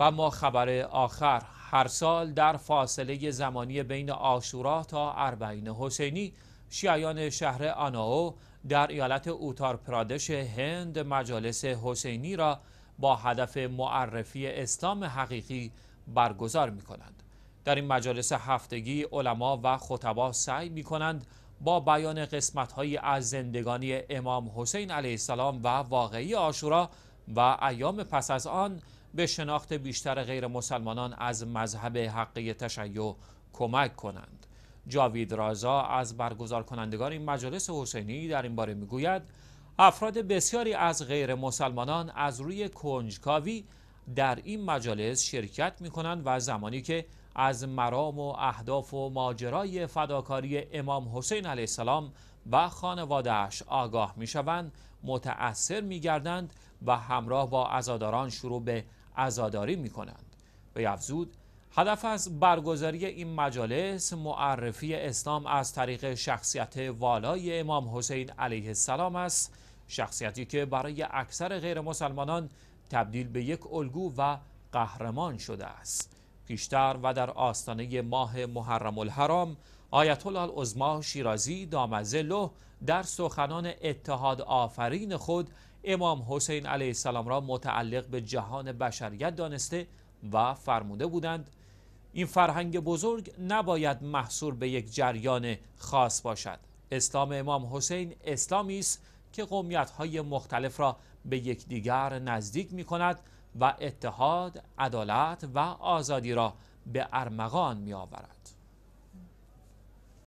و ما خبر آخر هر سال در فاصله زمانی بین آشورا تا اربعین حسینی شیعیان شهر آناو در ایالت اوتار پرادش هند مجالس حسینی را با هدف معرفی اسلام حقیقی برگزار می کنند. در این مجالس هفتگی علما و خطبا سعی می کنند با بیان قسمت از زندگانی امام حسین علیه السلام و واقعی آشورا و ایام پس از آن به شناخت بیشتر غیر مسلمانان از مذهب حقی تشیع کمک کنند جاوید رازا از برگزار کنندگان این مجالس حسینی در این باره میگوید افراد بسیاری از غیر مسلمانان از روی کنجکاوی در این مجالس شرکت می کنند و زمانی که از مرام و اهداف و ماجرای فداکاری امام حسین علیه السلام و خانوادهش آگاه می شوند متأثر می گردند و همراه با ازاداران شروع به عزاداری می کنند به افزود هدف از برگزاری این مجالس معرفی اسلام از طریق شخصیت والای امام حسین علیه السلام است شخصیتی که برای اکثر غیر مسلمانان تبدیل به یک الگو و قهرمان شده است پیشتر و در آستانه ماه محرم الحرام آیت الله شیرازی دامزه لوح در سخنان اتحاد آفرین خود امام حسین علیه السلام را متعلق به جهان بشریت دانسته و فرموده بودند این فرهنگ بزرگ نباید محصور به یک جریان خاص باشد اسلام امام حسین اسلامی است که قومیت‌های مختلف را به یکدیگر نزدیک می کند و اتحاد، عدالت و آزادی را به ارمغان می